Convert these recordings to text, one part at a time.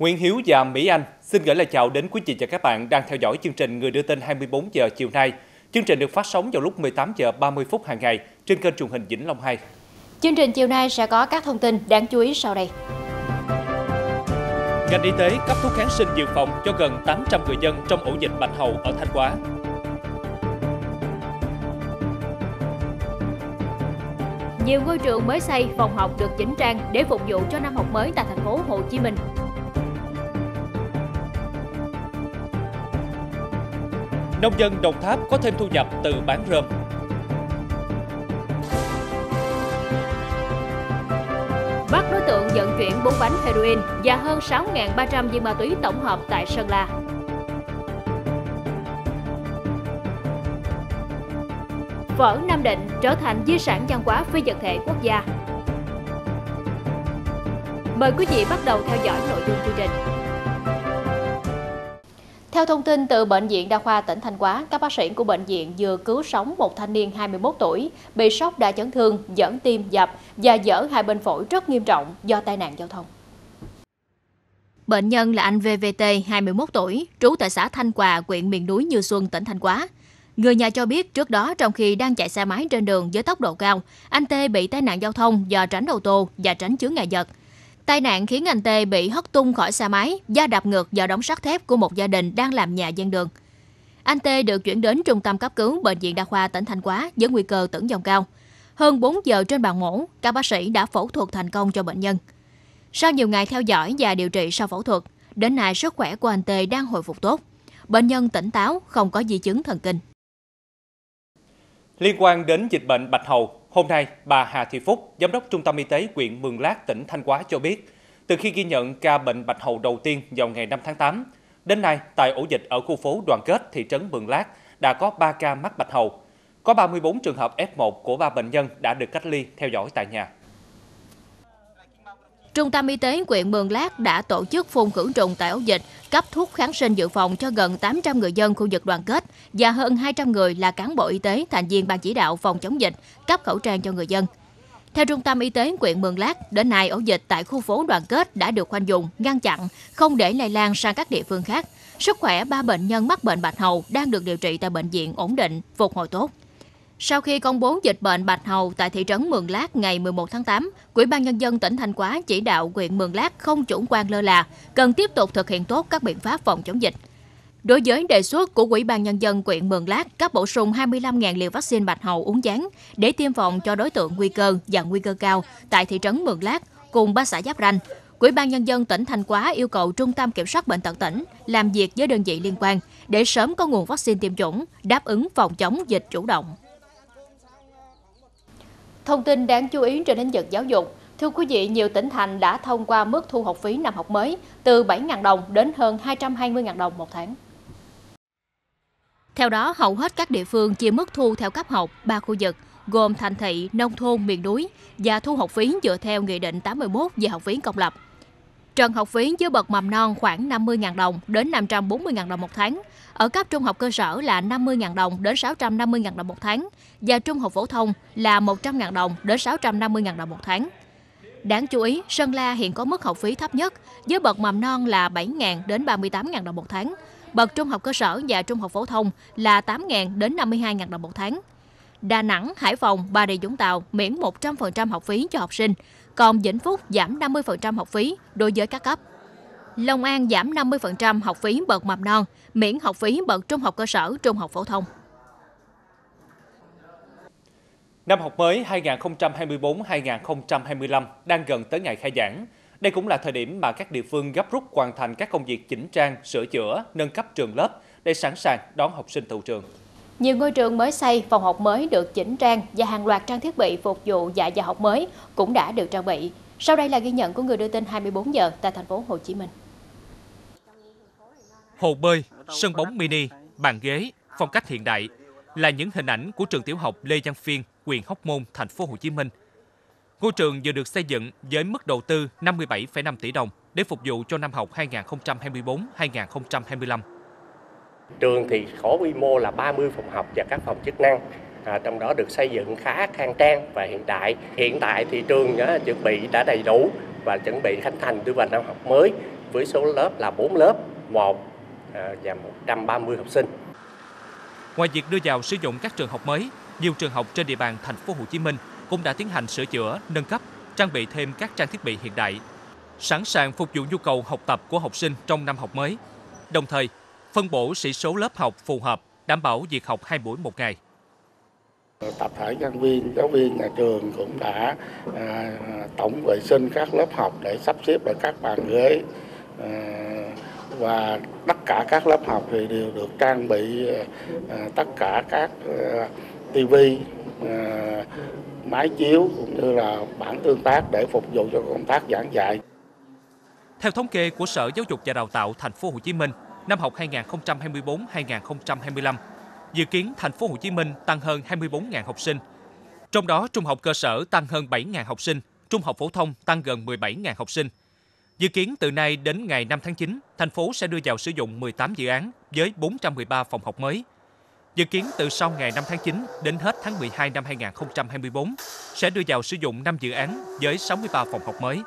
Nguyễn Hiếu và Mỹ Anh xin gửi lời chào đến quý vị và các bạn đang theo dõi chương trình Người đưa tin 24 giờ chiều nay. Chương trình được phát sóng vào lúc 18 giờ 30 phút hàng ngày trên kênh truyền hình Vĩnh Long 2. Chương trình chiều nay sẽ có các thông tin đáng chú ý sau đây. Ngành y tế cấp thuốc kháng sinh dự phòng cho gần 800 người dân trong ổ dịch bạch hầu ở Thanh Hóa. Nhiều ngôi trường mới xây phòng học được chỉnh trang để phục vụ cho năm học mới tại thành phố Hồ Chí Minh. Nông dân Đồng Tháp có thêm thu nhập từ bán rơm. Bắt đối tượng vận chuyển 4 bánh heroin và hơn 6.300 viên ma túy tổng hợp tại Sơn La. Phở Nam Định trở thành di sản văn hóa phi vật thể quốc gia. Mời quý vị bắt đầu theo dõi nội dung chương trình. Theo thông tin từ Bệnh viện Đa khoa tỉnh Thanh Hóa, các bác sĩ của bệnh viện vừa cứu sống một thanh niên 21 tuổi bị sốc đa chấn thương, dẫn tim dập và dở hai bên phổi rất nghiêm trọng do tai nạn giao thông. Bệnh nhân là anh VVT, 21 tuổi, trú tại xã Thanh Quà, huyện miền núi Như Xuân, tỉnh Thanh Hóa. Người nhà cho biết trước đó trong khi đang chạy xe máy trên đường với tốc độ cao, anh T bị tai nạn giao thông do tránh ô tô và tránh chướng ngại vật. Tai nạn khiến anh Tê bị hất tung khỏi xe máy do đạp ngược vào đóng sắt thép của một gia đình đang làm nhà gian đường. Anh Tê được chuyển đến trung tâm cấp cứu bệnh viện đa khoa tỉnh Thanh Hóa với nguy cơ tử vong cao. Hơn 4 giờ trên bàn mổ, các bác sĩ đã phẫu thuật thành công cho bệnh nhân. Sau nhiều ngày theo dõi và điều trị sau phẫu thuật, đến nay sức khỏe của anh Tê đang hồi phục tốt. Bệnh nhân tỉnh táo, không có di chứng thần kinh. Liên quan đến dịch bệnh bạch hầu, Hôm nay, bà Hà Thị Phúc, Giám đốc Trung tâm Y tế huyện Mường Lát, tỉnh Thanh Hóa cho biết, từ khi ghi nhận ca bệnh bạch hầu đầu tiên vào ngày 5 tháng 8, đến nay tại ổ dịch ở khu phố Đoàn Kết, thị trấn Mường Lát đã có 3 ca mắc bạch hầu. Có 34 trường hợp F1 của 3 bệnh nhân đã được cách ly theo dõi tại nhà. Trung tâm Y tế huyện Mường Lát đã tổ chức phun khử trùng tại ổ dịch, cấp thuốc kháng sinh dự phòng cho gần 800 người dân khu vực đoàn kết và hơn 200 người là cán bộ y tế, thành viên ban chỉ đạo phòng chống dịch, cấp khẩu trang cho người dân. Theo Trung tâm Y tế huyện Mường Lát, đến nay ổ dịch tại khu phố đoàn kết đã được khoanh vùng, ngăn chặn, không để lây lan sang các địa phương khác. Sức khỏe ba bệnh nhân mắc bệnh bạch hầu đang được điều trị tại bệnh viện ổn định, phục hồi tốt. Sau khi công bố dịch bệnh bạch hầu tại thị trấn Mường Lát ngày 11 tháng 8, Ủy ban nhân dân tỉnh Thanh Hóa chỉ đạo huyện Mường Lát không chủ quan lơ là, cần tiếp tục thực hiện tốt các biện pháp phòng chống dịch. Đối với đề xuất của Ủy ban nhân dân huyện Mường Lát cấp bổ sung 25.000 liều vaccine bạch hầu uống gián để tiêm phòng cho đối tượng nguy cơ và nguy cơ cao tại thị trấn Mường Lát cùng ba xã giáp ranh, Ủy ban nhân dân tỉnh Thanh Hóa yêu cầu Trung tâm Kiểm soát bệnh tật tỉnh làm việc với đơn vị liên quan để sớm có nguồn vaccine tiêm chủng đáp ứng phòng chống dịch chủ động. Thông tin đáng chú ý trên lĩnh vực giáo dục. Thưa quý vị, nhiều tỉnh thành đã thông qua mức thu học phí năm học mới từ 7.000 đồng đến hơn 220.000 đồng một tháng. Theo đó, hầu hết các địa phương chia mức thu theo cấp học ba khu vực, gồm thành thị, nông thôn, miền núi và thu học phí dựa theo Nghị định 81 về học phí công lập. Trần học phí dưới bậc mầm non khoảng 50.000 đồng đến 540.000 đồng một tháng, ở cấp trung học cơ sở là 50.000 đồng đến 650.000 đồng một tháng và trung học phổ thông là 100.000 đồng đến 650.000 đồng một tháng. Đáng chú ý, Sơn La hiện có mức học phí thấp nhất với bậc mầm non là 7.000 đến 38.000 đồng một tháng, bậc trung học cơ sở và trung học phổ thông là 8.000 đến 52.000 đồng một tháng. Đà Nẵng, Hải Phòng, Bà Rịa Vũng Tàu miễn 100% học phí cho học sinh, còn Vĩnh Phúc giảm 50% học phí đối với các cấp. Long An giảm 50% học phí bậc mầm non, miễn học phí bậc trung học cơ sở, trung học phổ thông. Năm học mới 2024-2025 đang gần tới ngày khai giảng. Đây cũng là thời điểm mà các địa phương gấp rút hoàn thành các công việc chỉnh trang, sửa chữa, nâng cấp trường lớp để sẵn sàng đón học sinh tụ trường. Nhiều ngôi trường mới xây, phòng học mới được chỉnh trang và hàng loạt trang thiết bị phục vụ dạy và học mới cũng đã được trang bị. Sau đây là ghi nhận của người đưa tin 24 giờ tại thành phố Hồ Chí Minh. Hồ bơi, sân bóng mini, bàn ghế, phong cách hiện đại là những hình ảnh của trường tiểu học Lê Văn Phiên, Quyền Hóc Môn, thành phố Hồ Chí Minh. Ngôi trường vừa được xây dựng với mức đầu tư 57,5 tỷ đồng để phục vụ cho năm học 2024-2025. Trường thì có quy mô là 30 phòng học và các phòng chức năng. À, trong đó được xây dựng khá khang trang và hiện đại. Hiện tại thì trường đó, à, chuẩn bị đã đầy đủ và chuẩn bị khánh thành đưa vào năm học mới với số lớp là 4 lớp, 1 à, và 130 học sinh. Ngoài việc đưa vào sử dụng các trường học mới, nhiều trường học trên địa bàn thành phố Hồ Chí Minh cũng đã tiến hành sửa chữa, nâng cấp, trang bị thêm các trang thiết bị hiện đại, sẵn sàng phục vụ nhu cầu học tập của học sinh trong năm học mới. Đồng thời, phân bổ sĩ số lớp học phù hợp, đảm bảo việc học hai buổi một ngày. Tập thể nhân viên, giáo viên nhà trường cũng đã à, tổng vệ sinh các lớp học để sắp xếp lại các bàn ghế à, và tất cả các lớp học thì đều được trang bị à, tất cả các à, tivi, à, máy chiếu cũng như là bản tương tác để phục vụ cho công tác giảng dạy. Theo thống kê của Sở Giáo dục và Đào tạo Thành phố Hồ Chí Minh, năm học 2024-2025. Dự kiến thành phố Hồ Chí Minh tăng hơn 24.000 học sinh. Trong đó trung học cơ sở tăng hơn 7.000 học sinh, trung học phổ thông tăng gần 17.000 học sinh. Dự kiến từ nay đến ngày 5 tháng 9, thành phố sẽ đưa vào sử dụng 18 dự án với 413 phòng học mới. Dự kiến từ sau ngày 5 tháng 9 đến hết tháng 12 năm 2024 sẽ đưa vào sử dụng 5 dự án với 63 phòng học mới.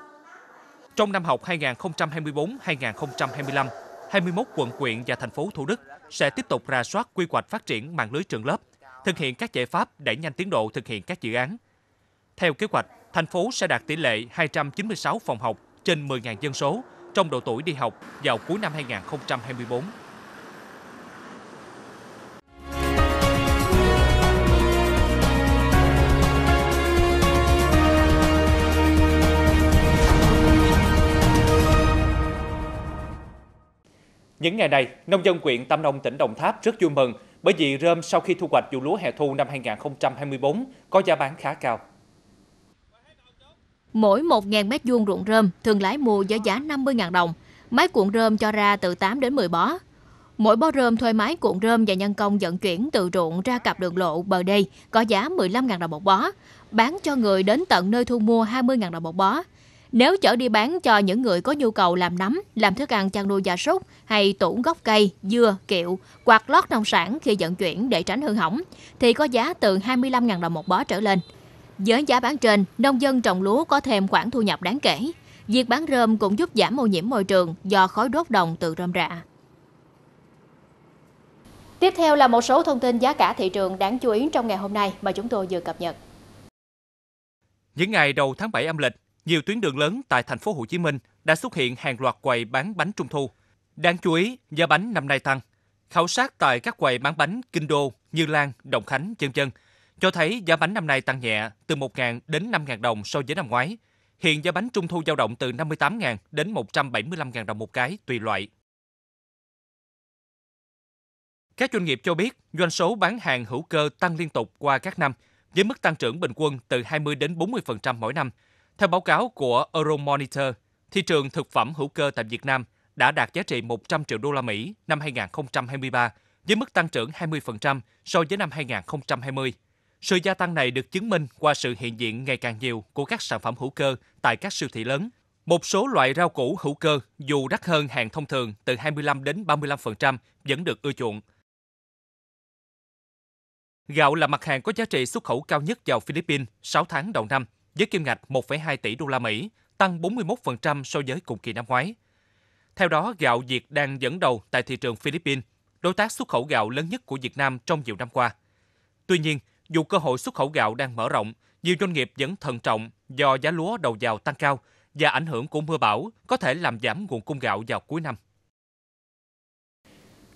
Trong năm học 2024-2025, 21 quận quyện và thành phố Thủ Đức sẽ tiếp tục ra soát quy hoạch phát triển mạng lưới trường lớp, thực hiện các giải pháp đẩy nhanh tiến độ thực hiện các dự án. Theo kế hoạch, thành phố sẽ đạt tỷ lệ 296 phòng học trên 10.000 dân số trong độ tuổi đi học vào cuối năm 2024. Những ngày này, nông dân huyện Tam Nông tỉnh Đồng Tháp rất vui mừng bởi vì rơm sau khi thu hoạch vụ lúa hè thu năm 2024 có giá bán khá cao. Mỗi 1.000 mét vuông ruộng rơm thường lái mua với giá 50.000 đồng. Máy cuộn rơm cho ra từ 8 đến 10 bó. Mỗi bó rơm thuê máy cuộn rơm và nhân công vận chuyển từ ruộng ra cặp đường lộ bờ đây có giá 15.000 đồng một bó, bán cho người đến tận nơi thu mua 20.000 đồng một bó. Nếu chở đi bán cho những người có nhu cầu làm nấm, làm thức ăn chăn nuôi gia súc hay tủ gốc cây, dưa, kiệu, quạt lót nông sản khi vận chuyển để tránh hư hỏng, thì có giá từ 25.000 đồng một bó trở lên. Với giá bán trên, nông dân trồng lúa có thêm khoản thu nhập đáng kể. Việc bán rơm cũng giúp giảm ô nhiễm môi trường do khói đốt đồng từ rơm rạ. Tiếp theo là một số thông tin giá cả thị trường đáng chú ý trong ngày hôm nay mà chúng tôi vừa cập nhật. Những ngày đầu tháng 7 âm lịch, nhiều tuyến đường lớn tại thành phố Hồ Chí Minh đã xuất hiện hàng loạt quầy bán bánh trung thu. Đáng chú ý, giá bánh năm nay tăng. Khảo sát tại các quầy bán bánh Kinh Đô, Như Lan, Đồng Khánh, chân chân cho thấy giá bánh năm nay tăng nhẹ từ 1.000 đến 5.000 đồng so với năm ngoái. Hiện giá bánh trung thu dao động từ 58.000 đến 175.000 đồng một cái tùy loại. Các doanh nghiệp cho biết doanh số bán hàng hữu cơ tăng liên tục qua các năm với mức tăng trưởng bình quân từ 20 đến 40% mỗi năm – theo báo cáo của Euromonitor, thị trường thực phẩm hữu cơ tại Việt Nam đã đạt giá trị 100 triệu đô la Mỹ năm 2023 với mức tăng trưởng 20% so với năm 2020. Sự gia tăng này được chứng minh qua sự hiện diện ngày càng nhiều của các sản phẩm hữu cơ tại các siêu thị lớn. Một số loại rau củ hữu cơ dù đắt hơn hàng thông thường từ 25 đến 35% vẫn được ưa chuộng. Gạo là mặt hàng có giá trị xuất khẩu cao nhất vào Philippines 6 tháng đầu năm với kim ngạch 1,2 tỷ đô la Mỹ, tăng 41% so với cùng kỳ năm ngoái. Theo đó, gạo Việt đang dẫn đầu tại thị trường Philippines, đối tác xuất khẩu gạo lớn nhất của Việt Nam trong nhiều năm qua. Tuy nhiên, dù cơ hội xuất khẩu gạo đang mở rộng, nhiều doanh nghiệp vẫn thận trọng do giá lúa đầu vào tăng cao và ảnh hưởng của mưa bão có thể làm giảm nguồn cung gạo vào cuối năm.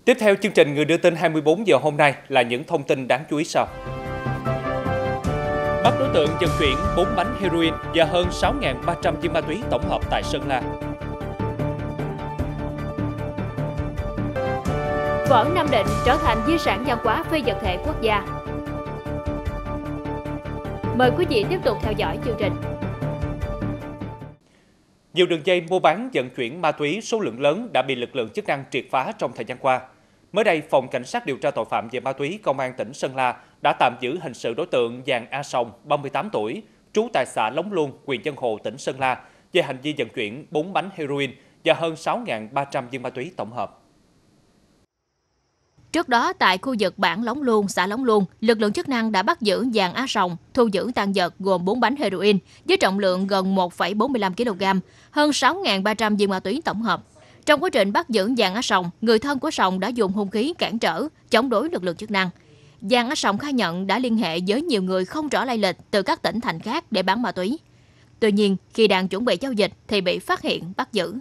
Tiếp theo chương trình người đưa tin 24 giờ hôm nay là những thông tin đáng chú ý sau bắt đối tượng vận chuyển 4 bánh heroin và hơn 6.300 viên ma túy tổng hợp tại Sơn La. Võ Nam Định trở thành di sản văn hóa phi vật thể quốc gia. Mời quý vị tiếp tục theo dõi chương trình. Nhiều đường dây mua bán vận chuyển ma túy số lượng lớn đã bị lực lượng chức năng triệt phá trong thời gian qua. Mới đây, Phòng Cảnh sát điều tra tội phạm về ma túy Công an tỉnh Sơn La đã tạm giữ hình sự đối tượng Giàng A Sòng, 38 tuổi, trú tại xã Lóng Luông, huyện Dân Hồ, tỉnh Sơn La, về hành vi vận chuyển 4 bánh heroin và hơn 6.300 viên ma túy tổng hợp. Trước đó, tại khu vực bản Lóng Luông, xã Lóng Luông, lực lượng chức năng đã bắt giữ Giàng Á Sòng, thu giữ tang vật gồm 4 bánh heroin với trọng lượng gần 1,45 kg, hơn 6.300 viên ma túy tổng hợp. Trong quá trình bắt giữ Giàng Á Sòng, người thân của Sòng đã dùng hung khí cản trở, chống đối lực lượng chức năng. Giàng Á Sòng khai nhận đã liên hệ với nhiều người không rõ lai lịch từ các tỉnh thành khác để bán ma túy. Tuy nhiên, khi đang chuẩn bị giao dịch thì bị phát hiện bắt giữ.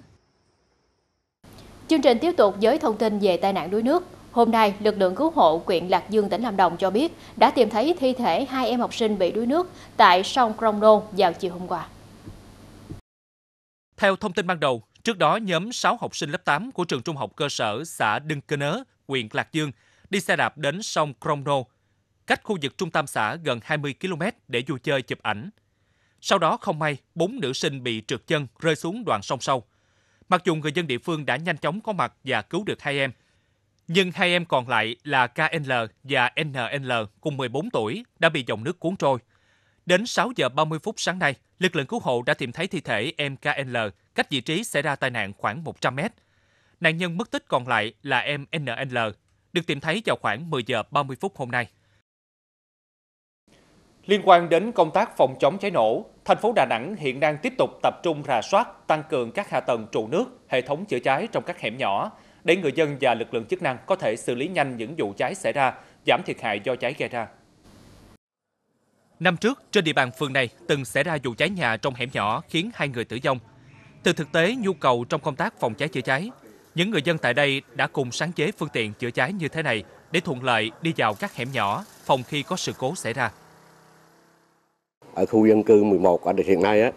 Chương trình tiếp tục với thông tin về tai nạn đuối nước. Hôm nay, lực lượng cứu hộ huyện Lạc Dương, tỉnh Lâm Đồng cho biết đã tìm thấy thi thể hai em học sinh bị đuối nước tại sông Crong Nôn vào chiều hôm qua. Theo thông tin ban đầu, Trước đó, nhóm 6 học sinh lớp 8 của trường trung học cơ sở xã Đưng Cơ Nớ, huyện Lạc Dương, đi xe đạp đến sông Cromno, cách khu vực trung tâm xã gần 20 km để vui chơi chụp ảnh. Sau đó không may, bốn nữ sinh bị trượt chân rơi xuống đoạn sông sâu. Mặc dù người dân địa phương đã nhanh chóng có mặt và cứu được hai em, nhưng hai em còn lại là KNL và NNL cùng 14 tuổi đã bị dòng nước cuốn trôi. Đến 6 giờ 30 phút sáng nay, lực lượng cứu hộ đã tìm thấy thi thể em KNL cách vị trí xảy ra tai nạn khoảng 100 mét. Nạn nhân mất tích còn lại là em NNL, được tìm thấy vào khoảng 10 giờ 30 phút hôm nay. Liên quan đến công tác phòng chống cháy nổ, thành phố Đà Nẵng hiện đang tiếp tục tập trung rà soát, tăng cường các hạ tầng trụ nước, hệ thống chữa cháy trong các hẻm nhỏ để người dân và lực lượng chức năng có thể xử lý nhanh những vụ cháy xảy ra, giảm thiệt hại do cháy gây ra. Năm trước, trên địa bàn phường này từng xảy ra vụ cháy nhà trong hẻm nhỏ khiến hai người tử vong, từ thực tế nhu cầu trong công tác phòng cháy chữa cháy, những người dân tại đây đã cùng sáng chế phương tiện chữa cháy như thế này để thuận lợi đi vào các hẻm nhỏ phòng khi có sự cố xảy ra. Ở khu dân cư 11 ở hiện nay á,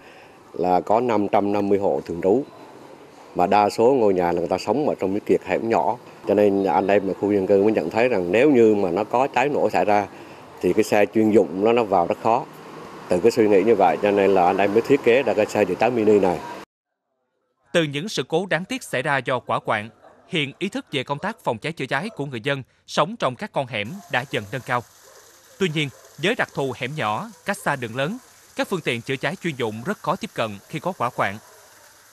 là có 550 hộ thường trú mà đa số ngôi nhà là người ta sống ở trong cái kiệt hẻm nhỏ cho nên anh em ở khu dân cư mới nhận thấy rằng nếu như mà nó có cháy nổ xảy ra thì cái xe chuyên dụng nó nó vào rất khó từ cái suy nghĩ như vậy cho nên là anh em mới thiết kế ra cái xe chữa cháy mini này từ những sự cố đáng tiếc xảy ra do quả quạng, hiện ý thức về công tác phòng cháy chữa cháy của người dân sống trong các con hẻm đã dần nâng cao. Tuy nhiên, với đặc thù hẻm nhỏ, cách xa đường lớn, các phương tiện chữa cháy chuyên dụng rất khó tiếp cận khi có quả quạng.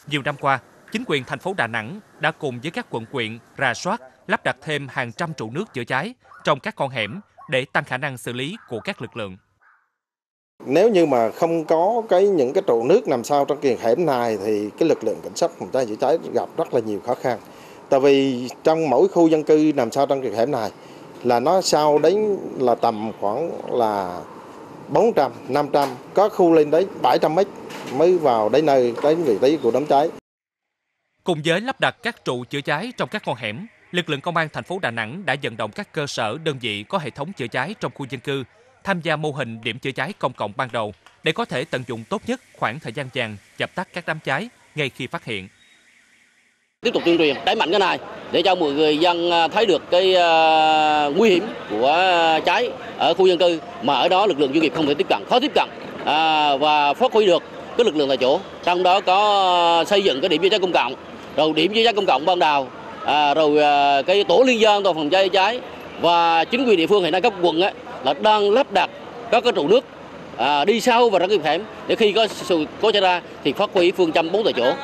Nhiều năm qua, chính quyền thành phố Đà Nẵng đã cùng với các quận quyện rà soát, lắp đặt thêm hàng trăm trụ nước chữa cháy trong các con hẻm để tăng khả năng xử lý của các lực lượng nếu như mà không có cái những cái trụ nước nằm sau trong kiền hẻm này thì cái lực lượng cảnh sát phòng cháy chữa cháy gặp rất là nhiều khó khăn tại vì trong mỗi khu dân cư nằm sau trong kiền hẻm này là nó sau đến là tầm khoảng là 400, 500, có khu lên tới 700 mét mới vào đến nơi, đến vị trí của đám cháy. Cùng với lắp đặt các trụ chữa cháy trong các con hẻm, lực lượng công an thành phố Đà Nẵng đã vận động các cơ sở, đơn vị có hệ thống chữa cháy trong khu dân cư tham gia mô hình điểm chữa cháy công cộng ban đầu để có thể tận dụng tốt nhất khoảng thời gian vàng dập tắt các đám cháy ngay khi phát hiện. Tiếp tục tuyên truyền đẩy mạnh cái này để cho mọi người dân à, thấy được cái à, nguy hiểm của cháy ở khu dân cư mà ở đó lực lượng doanh nghiệp không thể tiếp cận, khó tiếp cận à, và phát huy được cái lực lượng tại chỗ. Trong đó có xây dựng cái điểm chữa cháy công cộng, rồi điểm chữa cháy công cộng ban đầu, rồi cái tổ liên dân toàn phòng cháy cháy và chính quyền địa phương hiện nay cấp quận ấy, là đang lắp đặt các cái trụ nước à, đi sâu vào các nghiệp hẻm để khi có sự cố xảy ra thì phát huy phương châm bốn tại chỗ.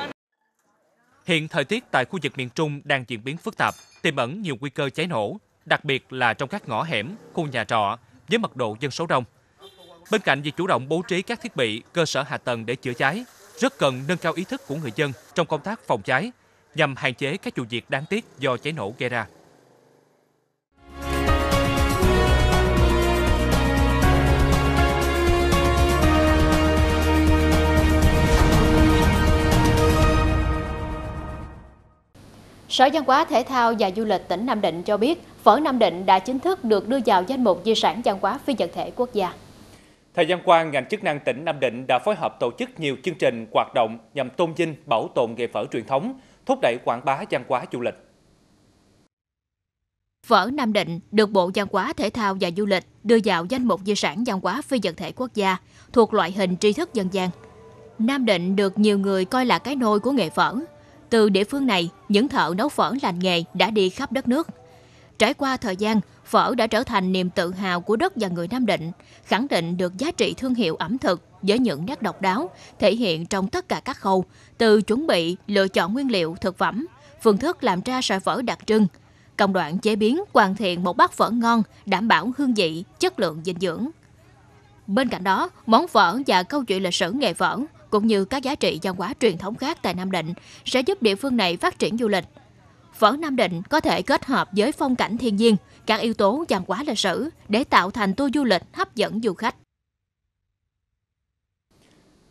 Hiện thời tiết tại khu vực miền Trung đang diễn biến phức tạp, tiềm ẩn nhiều nguy cơ cháy nổ, đặc biệt là trong các ngõ hẻm, khu nhà trọ với mật độ dân số đông. Bên cạnh việc chủ động bố trí các thiết bị, cơ sở hạ tầng để chữa cháy, rất cần nâng cao ý thức của người dân trong công tác phòng cháy nhằm hạn chế các vụ việc đáng tiếc do cháy nổ gây ra. Sở Văn hóa Thể thao và Du lịch tỉnh Nam Định cho biết, phở Nam Định đã chính thức được đưa vào danh mục di sản văn hóa phi vật thể quốc gia. Thời gian qua, ngành chức năng tỉnh Nam Định đã phối hợp tổ chức nhiều chương trình hoạt động nhằm tôn vinh, bảo tồn nghề phở truyền thống, thúc đẩy quảng bá văn hóa du lịch. Phở Nam Định được Bộ Văn hóa Thể thao và Du lịch đưa vào danh mục di sản văn hóa phi vật thể quốc gia thuộc loại hình tri thức dân gian. Nam Định được nhiều người coi là cái nôi của nghề phở từ địa phương này, những thợ nấu phở lành nghề đã đi khắp đất nước. Trải qua thời gian, phở đã trở thành niềm tự hào của đất và người Nam Định, khẳng định được giá trị thương hiệu ẩm thực với những nét độc đáo thể hiện trong tất cả các khâu, từ chuẩn bị, lựa chọn nguyên liệu, thực phẩm, phương thức làm ra sợi phở đặc trưng, công đoạn chế biến hoàn thiện một bát phở ngon, đảm bảo hương vị, chất lượng dinh dưỡng. Bên cạnh đó, món phở và câu chuyện lịch sử nghề phở cũng như các giá trị văn hóa truyền thống khác tại Nam Định sẽ giúp địa phương này phát triển du lịch. Phở Nam Định có thể kết hợp với phong cảnh thiên nhiên, các yếu tố văn hóa lịch sử để tạo thành tour du lịch hấp dẫn du khách.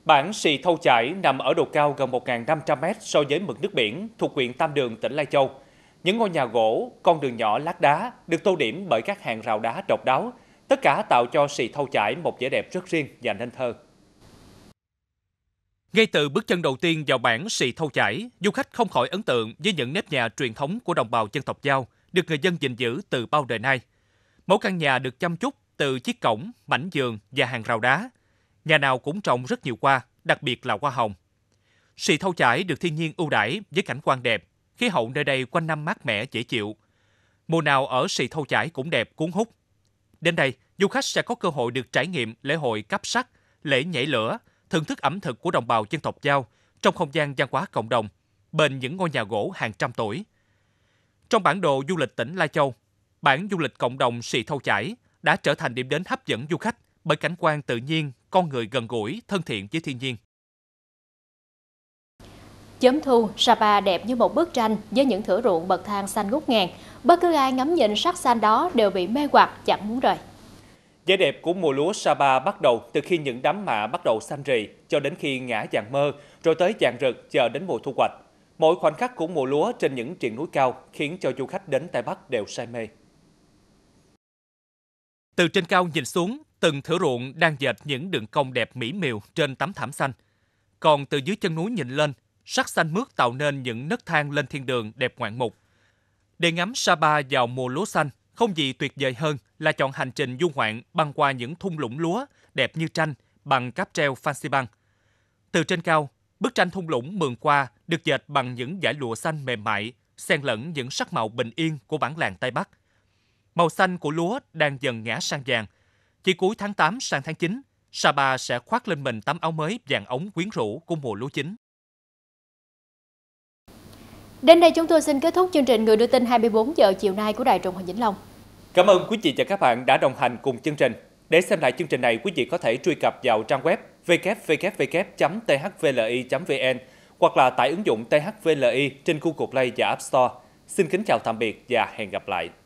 Bản Sì Thâu Chải nằm ở độ cao gần 1.500m so với mực nước biển thuộc huyện Tam Đường, tỉnh Lai Châu. Những ngôi nhà gỗ, con đường nhỏ lát đá được tô điểm bởi các hàng rào đá độc đáo, tất cả tạo cho Sì Thâu Chải một vẻ đẹp rất riêng và nên thơ. Ngay từ bước chân đầu tiên vào bản Sị Thâu chảy, du khách không khỏi ấn tượng với những nếp nhà truyền thống của đồng bào dân tộc Giao, được người dân gìn giữ từ bao đời nay. Mỗi căn nhà được chăm chút từ chiếc cổng, mảnh giường và hàng rào đá. Nhà nào cũng trồng rất nhiều hoa, đặc biệt là hoa hồng. Sị Thâu chảy được thiên nhiên ưu đãi với cảnh quan đẹp, khí hậu nơi đây quanh năm mát mẻ dễ chịu. Mùa nào ở Sị Thâu chảy cũng đẹp cuốn hút. Đến đây, du khách sẽ có cơ hội được trải nghiệm lễ hội cắp sắc, lễ nhảy lửa – thưởng thức ẩm thực của đồng bào dân tộc Giao trong không gian văn hóa cộng đồng, bên những ngôi nhà gỗ hàng trăm tuổi. Trong bản đồ du lịch tỉnh Lai Châu, bản du lịch cộng đồng Sì Thâu Chải đã trở thành điểm đến hấp dẫn du khách bởi cảnh quan tự nhiên, con người gần gũi, thân thiện với thiên nhiên. Chấm thu, Sapa đẹp như một bức tranh với những thửa ruộng bậc thang xanh ngút ngàn. Bất cứ ai ngắm nhìn sắc xanh đó đều bị mê hoặc chẳng muốn rời. Vẻ đẹp của mùa lúa Sapa bắt đầu từ khi những đám mạ bắt đầu xanh rì cho đến khi ngã dạng mơ, rồi tới dạng rực chờ đến mùa thu hoạch. Mỗi khoảnh khắc của mùa lúa trên những triền núi cao khiến cho du khách đến Tây Bắc đều say mê. Từ trên cao nhìn xuống, từng thửa ruộng đang dệt những đường cong đẹp mỹ miều trên tấm thảm xanh. Còn từ dưới chân núi nhìn lên, sắc xanh mướt tạo nên những nấc thang lên thiên đường đẹp ngoạn mục. Để ngắm Sapa vào mùa lúa xanh, không gì tuyệt vời hơn là chọn hành trình du ngoạn băng qua những thung lũng lúa đẹp như tranh bằng cáp treo fancy băng. Từ trên cao, bức tranh thung lũng mường qua được dệt bằng những dải lụa xanh mềm mại, xen lẫn những sắc màu bình yên của bản làng Tây Bắc. Màu xanh của lúa đang dần ngã sang vàng. Chỉ cuối tháng 8 sang tháng 9, Sapa sẽ khoác lên mình tấm áo mới vàng ống quyến rũ của mùa lúa chính. Đến đây chúng tôi xin kết thúc chương trình Người đưa tin 24 giờ chiều nay của Đài truyền hình Vĩnh Long. Cảm ơn quý vị và các bạn đã đồng hành cùng chương trình. Để xem lại chương trình này, quý vị có thể truy cập vào trang web www.thvli.vn hoặc là tải ứng dụng THVLI trên Google Play và App Store. Xin kính chào tạm biệt và hẹn gặp lại.